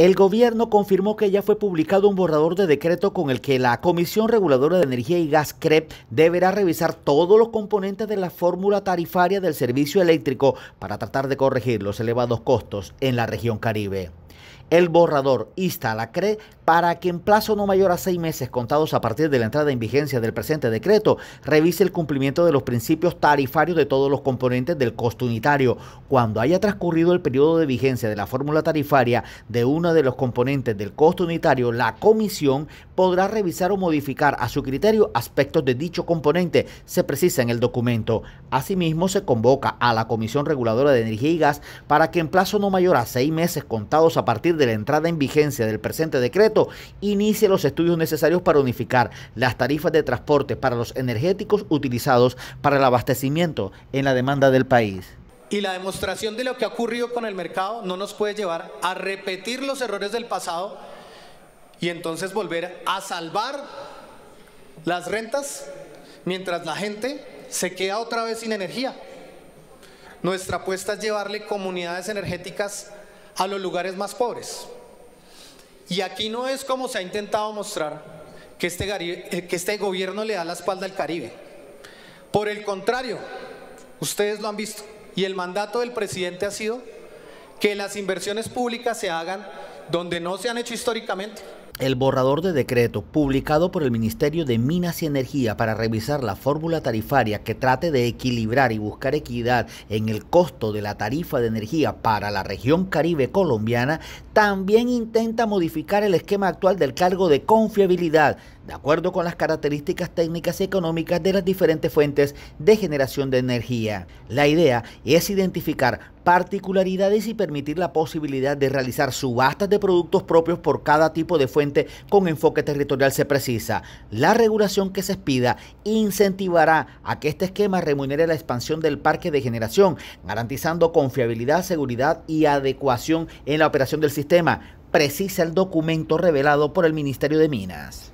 El gobierno confirmó que ya fue publicado un borrador de decreto con el que la Comisión Reguladora de Energía y Gas CREP deberá revisar todos los componentes de la fórmula tarifaria del servicio eléctrico para tratar de corregir los elevados costos en la región Caribe el borrador la CRE para que en plazo no mayor a seis meses contados a partir de la entrada en vigencia del presente decreto, revise el cumplimiento de los principios tarifarios de todos los componentes del costo unitario. Cuando haya transcurrido el periodo de vigencia de la fórmula tarifaria de uno de los componentes del costo unitario, la comisión podrá revisar o modificar a su criterio aspectos de dicho componente, se precisa en el documento. Asimismo, se convoca a la Comisión Reguladora de Energía y Gas para que en plazo no mayor a seis meses contados a partir de de la entrada en vigencia del presente decreto, inicie los estudios necesarios para unificar las tarifas de transporte para los energéticos utilizados para el abastecimiento en la demanda del país. Y la demostración de lo que ha ocurrido con el mercado no nos puede llevar a repetir los errores del pasado y entonces volver a salvar las rentas mientras la gente se queda otra vez sin energía. Nuestra apuesta es llevarle comunidades energéticas a los lugares más pobres. Y aquí no es como se ha intentado mostrar que este, eh, que este gobierno le da la espalda al Caribe. Por el contrario, ustedes lo han visto. Y el mandato del presidente ha sido que las inversiones públicas se hagan donde no se han hecho históricamente el borrador de decreto publicado por el Ministerio de Minas y Energía para revisar la fórmula tarifaria que trate de equilibrar y buscar equidad en el costo de la tarifa de energía para la región caribe colombiana también intenta modificar el esquema actual del cargo de confiabilidad de acuerdo con las características técnicas y económicas de las diferentes fuentes de generación de energía. La idea es identificar particularidades y permitir la posibilidad de realizar subastas de productos propios por cada tipo de fuente con enfoque territorial se precisa. La regulación que se expida incentivará a que este esquema remunere la expansión del parque de generación, garantizando confiabilidad, seguridad y adecuación en la operación del sistema, precisa el documento revelado por el Ministerio de Minas.